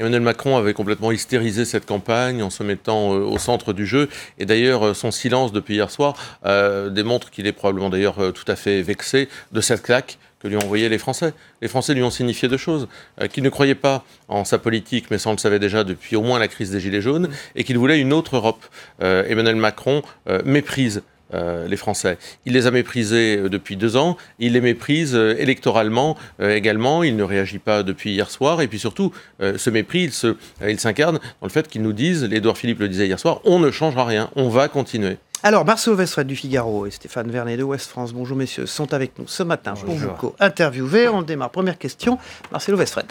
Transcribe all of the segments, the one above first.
Emmanuel Macron avait complètement hystérisé cette campagne en se mettant euh, au centre du jeu. Et d'ailleurs, euh, son silence depuis hier soir euh, démontre qu'il est probablement d'ailleurs tout à fait vexé de cette claque que lui ont envoyé les Français. Les Français lui ont signifié deux choses. qu'il ne croyait pas en sa politique, mais ça on le savait déjà depuis au moins la crise des Gilets jaunes, et qu'il voulait une autre Europe. Emmanuel Macron méprise euh, les Français. Il les a méprisés euh, depuis deux ans, il les méprise euh, électoralement également, il ne réagit pas depuis hier soir, et puis surtout, ce mépris, il s'incarne dans le fait qu'ils nous disent, l'Édouard Philippe le disait hier soir, on ne changera rien, on va continuer. Alors, Marcel Westphal du Figaro et Stéphane Vernet de West France, bonjour messieurs, sont avec nous ce matin pour vous co-interviewer. On démarre. Première question, Marcelo Westfred.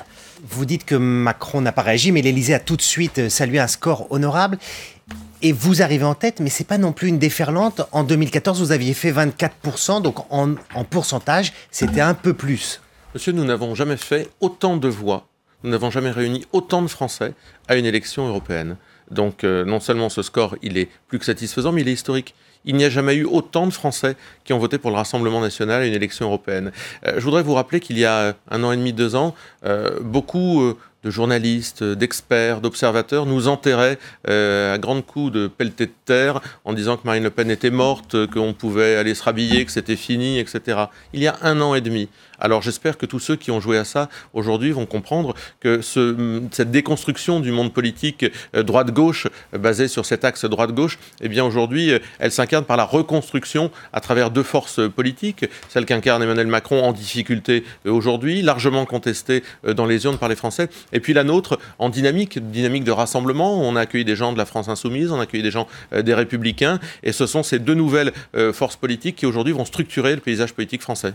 Vous dites que Macron n'a pas réagi, mais l'Élysée a tout de suite salué un score honorable. Et vous arrivez en tête, mais c'est pas non plus une déferlante. En 2014, vous aviez fait 24%, donc en, pourcentage, c'était un peu plus. Monsieur, nous n'avons jamais fait autant de voix, nous n'avons jamais réuni autant de Français à une élection européenne. Donc euh, non seulement ce score, il est plus que satisfaisant, mais il est historique. Il n'y a jamais eu autant de Français qui ont voté pour le Rassemblement national à une élection européenne. Euh, je voudrais vous rappeler qu'il y a un an et demi, deux ans, euh, beaucoup de journalistes, d'experts, d'observateurs nous enterraient euh, à grands coups de pelleté de terre en disant que Marine Le Pen était morte, qu'on pouvait aller se rhabiller, que c'était fini, etc. Il y a un an et demi. Alors j'espère que tous ceux qui ont joué à ça aujourd'hui vont comprendre que cette déconstruction du monde politique euh, droite-gauche, basée sur cet axe droite-gauche, eh bien aujourd'hui, euh, elle s'incarne par la reconstruction à travers deux forces politiques, celle qu'incarne Emmanuel Macron en difficulté aujourd'hui, largement contestée dans les urnes par les Français, et puis la nôtre, en dynamique, dynamique de rassemblement, on a accueilli des gens de la France insoumise, on a accueilli des gens euh, des républicains, et ce sont ces deux nouvelles euh, forces politiques qui aujourd'hui vont structurer le paysage politique français.